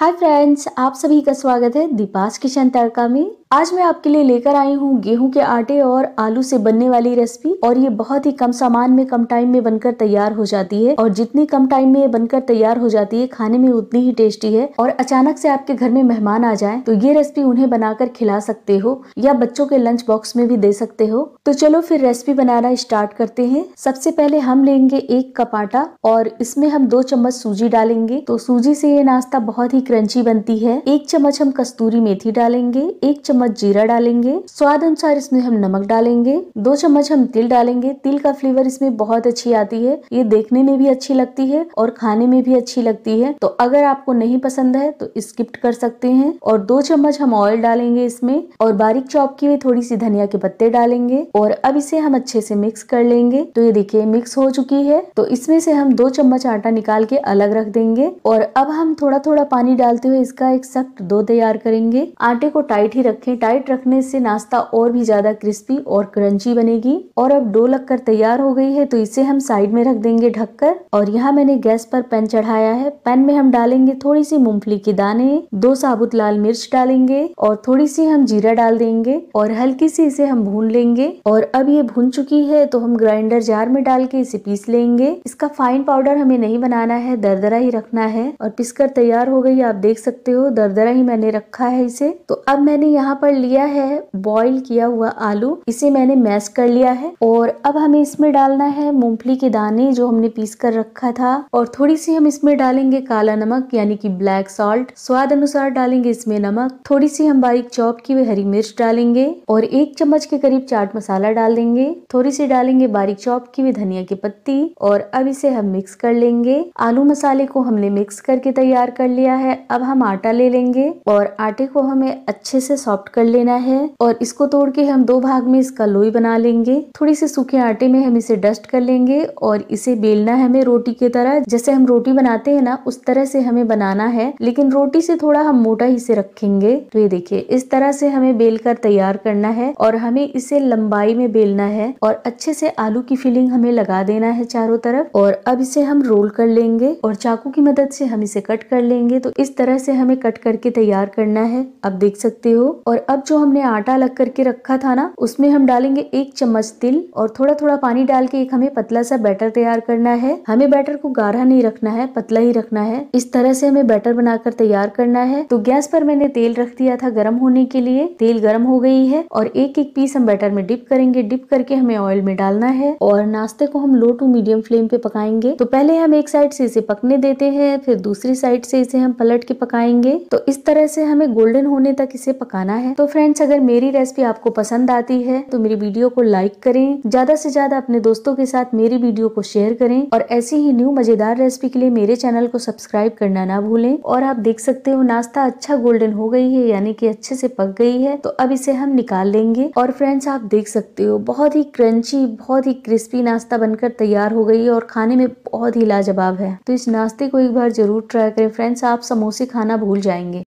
hi friends आप सभी का स्वागत है दीपास किशन तड़का में आज मैं आपके लिए लेकर आई हूँ गेहूं के आटे और आलू से बनने वाली रेसिपी और ये बहुत ही कम सामान में कम टाइम में बनकर तैयार हो जाती है और जितनी कम टाइम में ये बनकर तैयार हो जाती है खाने में उतनी ही टेस्टी है और अचानक से आपके घर में मेहमान आ जाए तो ये रेसिपी उन्हें बनाकर खिला सकते हो या बच्चों के लंच बॉक्स में भी दे सकते हो तो चलो फिर रेसिपी बनाना स्टार्ट करते हैं सबसे पहले हम लेंगे एक कप आटा और इसमें हम दो चम्मच सूजी डालेंगे तो सूजी से ये नाश्ता बहुत ही क्रंची बनती है एक चम्मच हम कस्तूरी मेथी डालेंगे एक चम्मच चम्मच जीरा डालेंगे स्वाद अनुसार इसमें हम नमक डालेंगे दो चम्मच हम तिल डालेंगे तिल का फ्लेवर इसमें बहुत अच्छी आती है ये देखने में भी अच्छी लगती है और खाने में भी अच्छी लगती है तो अगर आपको नहीं पसंद है तो स्किप्ट कर सकते हैं और दो चम्मच हम ऑयल डालेंगे इसमें और बारीक चौप की हुई थोड़ी सी धनिया के पत्ते डालेंगे और अब इसे हम अच्छे से मिक्स कर लेंगे तो ये देखिए मिक्स हो चुकी है तो इसमें से हम दो चम्मच आटा निकाल के अलग रख देंगे और अब हम थोड़ा थोड़ा पानी डालते हुए इसका एक सख्त दो तैयार करेंगे आटे को टाइट ही रखें रखें टाइट रखने से नाश्ता और भी ज़्यादा क्रिस्पी और क्रंची बनेगी और अब डो लग तैयार हो गई है तो इसे हम साइड में रख देंगे ढककर और यहाँ मैंने गैस पर पैन चढ़ाया है पैन में हम डालेंगे थोड़ी सी मूंगफली के दाने दो साबुत लाल मिर्च डालेंगे और थोड़ी सी हम जीरा डाल देंगे और हल्की सी इसे हम भून लेंगे और अब ये भून चुकी है तो हम ग्राइंडर जार में डाल के इसे पीस लेंगे इसका फाइन पाउडर हमें नहीं बनाना है दरदरा ही रखना है और पिसकर तैयार हो गई आप देख सकते हो दरदरा ही मैंने रखा है इसे तो अब मैंने यहाँ पर लिया है बॉईल किया हुआ आलू इसे मैंने मैश कर लिया है और अब हमें इसमें डालना है मूंगफली के दाने जो हमने पीस कर रखा था और थोड़ी सी हम इसमें डालेंगे काला नमक यानी कि ब्लैक सॉल्ट स्वाद अनुसार डालेंगे इसमें नमक थोड़ी सी हम बारीक चौप की हुई हरी मिर्च डालेंगे और एक चम्मच के करीब चाट मसाला डाल देंगे थोड़ी सी डालेंगे बारीक चौप की हुई धनिया की पत्ती और अब इसे हम मिक्स कर लेंगे आलू मसाले को हमने मिक्स करके तैयार कर लिया है अब हम आटा ले लेंगे और आटे को हमें अच्छे से सॉफ्ट कर लेना है और इसको तोड़ के हम दो भाग में इसका लोई बना लेंगे थोड़ी सी सूखे आटे में हम इसे डस्ट कर लेंगे और इसे बेलना है हमें रोटी की तरह जैसे हम रोटी बनाते हैं ना उस तरह से हमें बनाना है लेकिन रोटी से थोड़ा हम मोटा ही से रखेंगे तो ये देखिए इस तरह से हमें बेल कर तैयार करना है और हमें इसे लंबाई में बेलना है और अच्छे से आलू की फिलिंग हमें लगा देना है चारों तरफ और अब इसे हम रोल कर लेंगे और चाकू की मदद से हम इसे कट कर लेंगे तो इस तरह से हमें कट करके तैयार करना है आप देख सकते हो और अब जो हमने आटा लग करके रखा था ना उसमें हम डालेंगे एक चम्मच तिल और थोड़ा थोड़ा पानी डाल के एक हमें पतला सा बैटर तैयार करना है हमें बैटर को गाढ़ा नहीं रखना है पतला ही रखना है इस तरह से हमें बैटर बनाकर तैयार करना है तो गैस पर मैंने तेल रख दिया था गर्म होने के लिए तेल गर्म हो गई है और एक एक पीस हम बैटर में डिप करेंगे डिप करके हमें ऑयल में डालना है और नाश्ते को हम लो टू मीडियम फ्लेम पे पकाएंगे तो पहले हम एक साइड से इसे पकने देते हैं फिर दूसरी साइड से इसे हम पलट के पकाएंगे तो इस तरह से हमें गोल्डन होने तक इसे पकाना है तो फ्रेंड्स अगर मेरी रेसिपी आपको पसंद आती है तो मेरी वीडियो को लाइक करें ज्यादा से ज्यादा अपने दोस्तों के साथ मेरी वीडियो को शेयर करें और ऐसी ही न्यू मजेदार रेसिपी के लिए मेरे चैनल को सब्सक्राइब करना ना भूलें और आप देख सकते हो नाश्ता अच्छा गोल्डन हो गई है यानी कि अच्छे से पक गई है तो अब इसे हम निकाल लेंगे और फ्रेंड्स आप देख सकते हो बहुत ही क्रंची बहुत ही क्रिस्पी नाश्ता बनकर तैयार हो गई है और खाने में बहुत ही लाजवाब है तो इस नाश्ते को एक बार जरूर ट्राई करें फ्रेंड्स आप समोसे खाना भूल जाएंगे